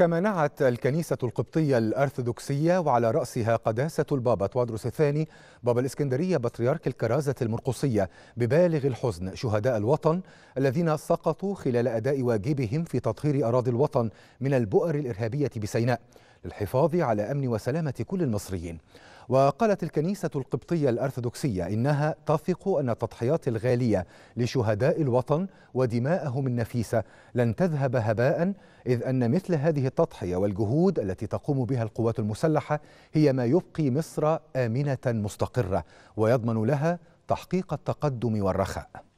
كما نعت الكنيسة القبطية الأرثوذكسية وعلى رأسها قداسة البابا توادروس الثاني بابا الإسكندرية بطريرك الكرازة المرقصية ببالغ الحزن شهداء الوطن الذين سقطوا خلال أداء واجبهم في تطهير أراضي الوطن من البؤر الإرهابية بسيناء للحفاظ على أمن وسلامة كل المصريين وقالت الكنيسة القبطية الأرثوذكسية إنها تثق أن التضحيات الغالية لشهداء الوطن ودماءهم النفيسة لن تذهب هباء إذ أن مثل هذه التضحية والجهود التي تقوم بها القوات المسلحة هي ما يبقي مصر آمنة مستقرة ويضمن لها تحقيق التقدم والرخاء